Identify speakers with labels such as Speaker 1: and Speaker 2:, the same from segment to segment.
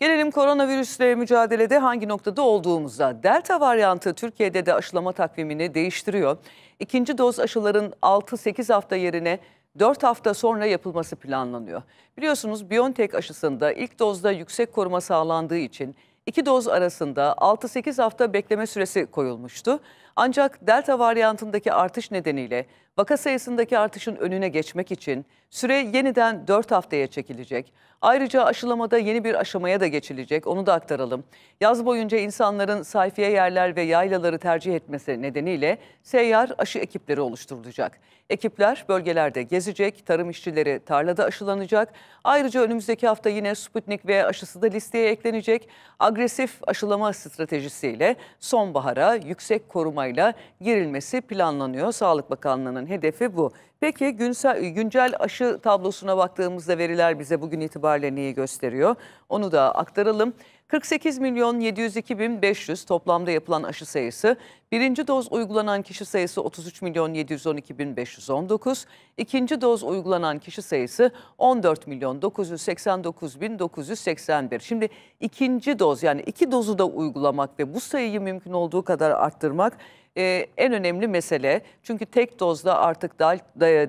Speaker 1: Gelelim koronavirüsle mücadelede hangi noktada olduğumuza. Delta varyantı Türkiye'de de aşılama takvimini değiştiriyor. İkinci doz aşıların 6-8 hafta yerine 4 hafta sonra yapılması planlanıyor. Biliyorsunuz BioNTech aşısında ilk dozda yüksek koruma sağlandığı için iki doz arasında 6-8 hafta bekleme süresi koyulmuştu. Ancak delta varyantındaki artış nedeniyle vaka sayısındaki artışın önüne geçmek için süre yeniden 4 haftaya çekilecek. Ayrıca aşılamada yeni bir aşamaya da geçilecek. Onu da aktaralım. Yaz boyunca insanların sayfiye yerler ve yaylaları tercih etmesi nedeniyle seyyar aşı ekipleri oluşturulacak. Ekipler bölgelerde gezecek, tarım işçileri tarlada aşılanacak. Ayrıca önümüzdeki hafta yine Sputnik ve aşısı da listeye eklenecek. Agresif aşılama stratejisiyle sonbahara yüksek korumayla aşamayla girilmesi planlanıyor. Sağlık Bakanlığı'nın hedefi bu. Peki günsel, güncel aşı tablosuna baktığımızda veriler bize bugün itibariyle neyi gösteriyor? Onu da aktaralım. 48 milyon 702 bin 500 toplamda yapılan aşı sayısı, birinci doz uygulanan kişi sayısı 33 milyon 712 bin 519, ikinci doz uygulanan kişi sayısı 14 milyon 989 bin 981. Şimdi ikinci doz yani iki dozu da uygulamak ve bu sayıyı mümkün olduğu kadar arttırmak ee, en önemli mesele. Çünkü tek dozda artık e,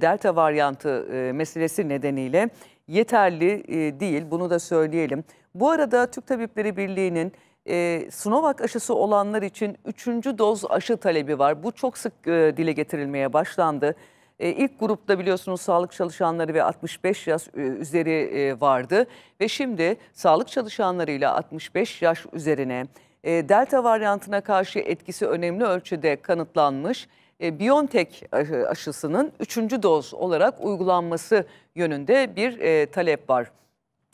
Speaker 1: delta varyantı e, meselesi nedeniyle yeterli e, değil. Bunu da söyleyelim. Bu arada Türk Tabipleri Birliği'nin e, Sinovac aşısı olanlar için üçüncü doz aşı talebi var. Bu çok sık e, dile getirilmeye başlandı. E, ilk grupta biliyorsunuz sağlık çalışanları ve 65 yaş e, üzeri e, vardı. Ve şimdi sağlık çalışanlarıyla 65 yaş üzerine e, delta varyantına karşı etkisi önemli ölçüde kanıtlanmış. E, BioNTech aşısının üçüncü doz olarak uygulanması yönünde bir e, talep var.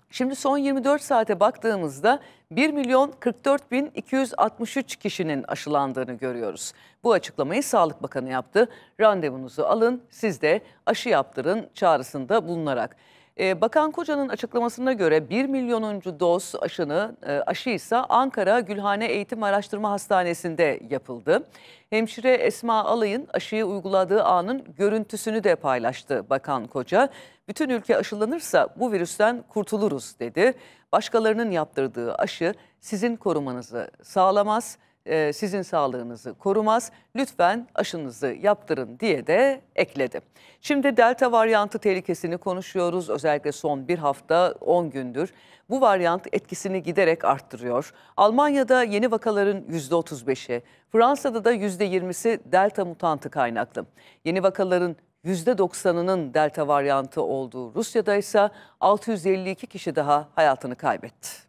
Speaker 1: Şimdi son 24 saate baktığımızda 1 milyon 44 bin 263 kişinin aşılandığını görüyoruz. Bu açıklamayı Sağlık Bakanı yaptı. Randevunuzu alın, siz de aşı yaptırın çağrısında bulunarak. Ee, Bakan Koca'nın açıklamasına göre 1 milyonuncu doz aşını e, aşı ise Ankara Gülhane Eğitim Araştırma Hastanesi'nde yapıldı. Hemşire Esma Alay'ın aşıyı uyguladığı anın görüntüsünü de paylaştı Bakan Koca. Bütün ülke aşılanırsa bu virüsten kurtuluruz dedi. Başkalarının yaptırdığı aşı sizin korumanızı sağlamaz e, sizin sağlığınızı korumaz. Lütfen aşınızı yaptırın diye de ekledi. Şimdi delta varyantı tehlikesini konuşuyoruz. Özellikle son bir hafta 10 gündür bu varyant etkisini giderek arttırıyor. Almanya'da yeni vakaların %35'i, Fransa'da da %20'si delta mutantı kaynaklı. Yeni vakaların %90'ının delta varyantı olduğu Rusya'da ise 652 kişi daha hayatını kaybetti.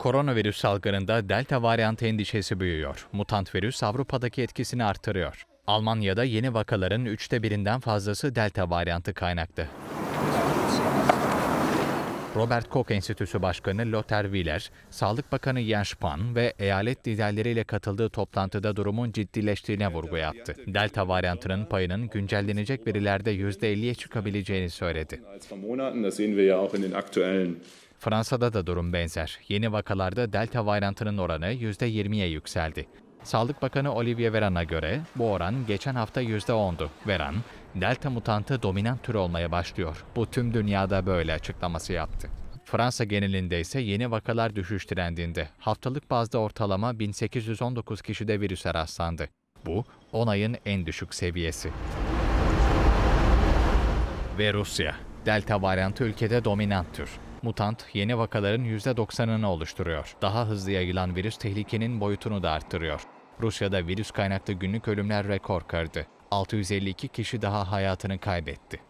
Speaker 2: Koronavirüs salgınında delta varyantı endişesi büyüyor. Mutant virüs Avrupa'daki etkisini artırıyor. Almanya'da yeni vakaların üçte birinden fazlası delta varyantı kaynaktı. Robert Koch Enstitüsü Başkanı Lothar Wieler, Sağlık Bakanı Jens Spahn ve eyalet liderleriyle katıldığı toplantıda durumun ciddileştiğine vurgu yaptı. Delta varyantının payının güncellenecek verilerde %50'ye çıkabileceğini söyledi. Fransa'da da durum benzer. Yeni vakalarda delta varyantının oranı %20'ye yükseldi. Sağlık Bakanı Olivier Veran'a göre bu oran geçen hafta %10'du. Veran, delta mutantı dominant tür olmaya başlıyor. Bu tüm dünyada böyle açıklaması yaptı. Fransa genelinde ise yeni vakalar düşüş trendinde. Haftalık bazda ortalama 1819 kişide virüse rastlandı. Bu 10 ayın en düşük seviyesi. Ve Rusya. Delta varyantı ülkede dominant tür. Mutant yeni vakaların %90'ını oluşturuyor. Daha hızlı yayılan virüs tehlikenin boyutunu da arttırıyor. Rusya'da virüs kaynaklı günlük ölümler rekor kırdı. 652 kişi daha hayatını kaybetti.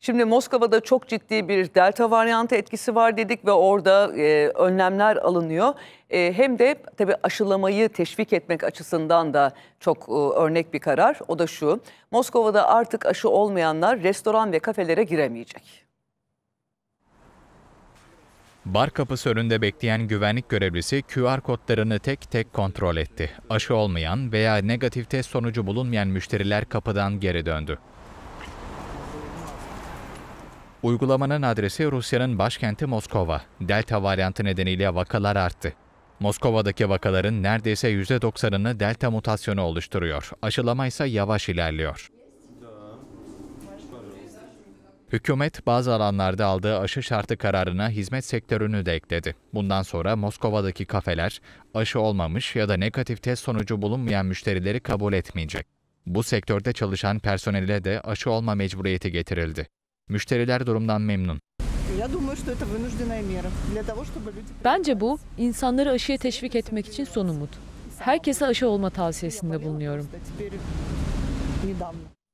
Speaker 1: Şimdi Moskova'da çok ciddi bir delta varyantı etkisi var dedik ve orada e, önlemler alınıyor. E, hem de tabii aşılamayı teşvik etmek açısından da çok e, örnek bir karar. O da şu, Moskova'da artık aşı olmayanlar restoran ve kafelere giremeyecek.
Speaker 2: Bar kapısı önünde bekleyen güvenlik görevlisi QR kodlarını tek tek kontrol etti. Aşı olmayan veya negatif test sonucu bulunmayan müşteriler kapıdan geri döndü. Uygulamanın adresi Rusya'nın başkenti Moskova. Delta varyantı nedeniyle vakalar arttı. Moskova'daki vakaların neredeyse %90'ını delta mutasyonu oluşturuyor. Aşılama ise yavaş ilerliyor. Hükümet bazı alanlarda aldığı aşı şartı kararına hizmet sektörünü de ekledi. Bundan sonra Moskova'daki kafeler aşı olmamış ya da negatif test sonucu bulunmayan müşterileri kabul etmeyecek. Bu sektörde çalışan personele de aşı olma mecburiyeti getirildi. Müşteriler durumdan memnun.
Speaker 1: Bence bu insanları aşıya teşvik etmek için son umut. Herkese aşı olma tavsiyesinde bulunuyorum.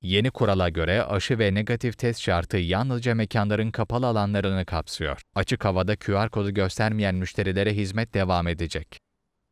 Speaker 2: Yeni kurala göre aşı ve negatif test şartı yalnızca mekanların kapalı alanlarını kapsıyor. Açık havada QR kodu göstermeyen müşterilere hizmet devam edecek.